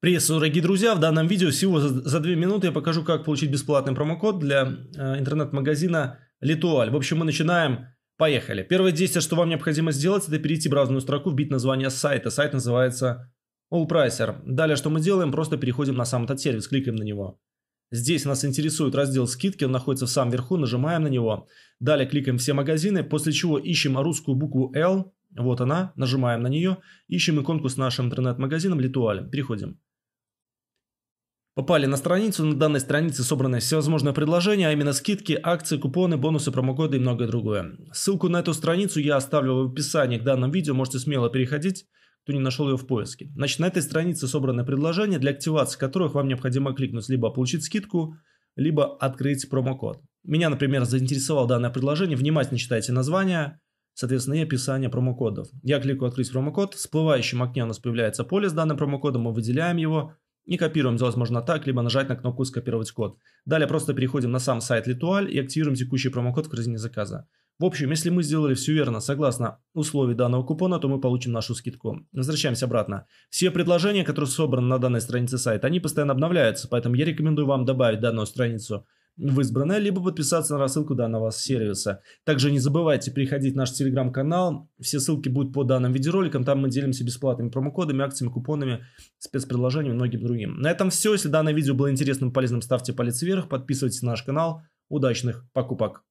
Привет, дорогие друзья! В данном видео всего за 2 минуты я покажу, как получить бесплатный промокод для э, интернет-магазина Литуаль. В общем, мы начинаем. Поехали. Первое действие, что вам необходимо сделать, это перейти в браузерную строку, вбить название сайта. Сайт называется AllPricer. Далее, что мы делаем, просто переходим на сам этот сервис, кликаем на него. Здесь нас интересует раздел «Скидки», он находится в самом верху, нажимаем на него. Далее кликаем «Все магазины», после чего ищем русскую букву «L», вот она, нажимаем на нее, ищем иконку с нашим интернет-магазином «Литуаль», переходим. Попали на страницу, на данной странице собраны всевозможные предложения, а именно скидки, акции, купоны, бонусы, промокоды и многое другое. Ссылку на эту страницу я оставлю в описании к данному видео, можете смело переходить, кто не нашел ее в поиске. Значит, на этой странице собраны предложения, для активации которых вам необходимо кликнуть либо получить скидку, либо открыть промокод. Меня, например, заинтересовало данное предложение, внимательно читайте название, соответственно, и описание промокодов. Я кликаю «Открыть промокод», в всплывающем окне у нас появляется поле с данным промокодом, мы выделяем его – и копируем, сделать можно так, либо нажать на кнопку «Скопировать код». Далее просто переходим на сам сайт Литуаль и активируем текущий промокод в корзине заказа. В общем, если мы сделали все верно согласно условий данного купона, то мы получим нашу скидку. Возвращаемся обратно. Все предложения, которые собраны на данной странице сайта, они постоянно обновляются, поэтому я рекомендую вам добавить данную страницу – в избранное, либо подписаться на рассылку данного сервиса. Также не забывайте приходить в наш телеграм-канал. Все ссылки будут по данным видеороликам. Там мы делимся бесплатными промокодами, акциями, купонами, спецпредложениями и многим другим. На этом все. Если данное видео было интересным и полезным, ставьте палец вверх, подписывайтесь на наш канал. Удачных покупок!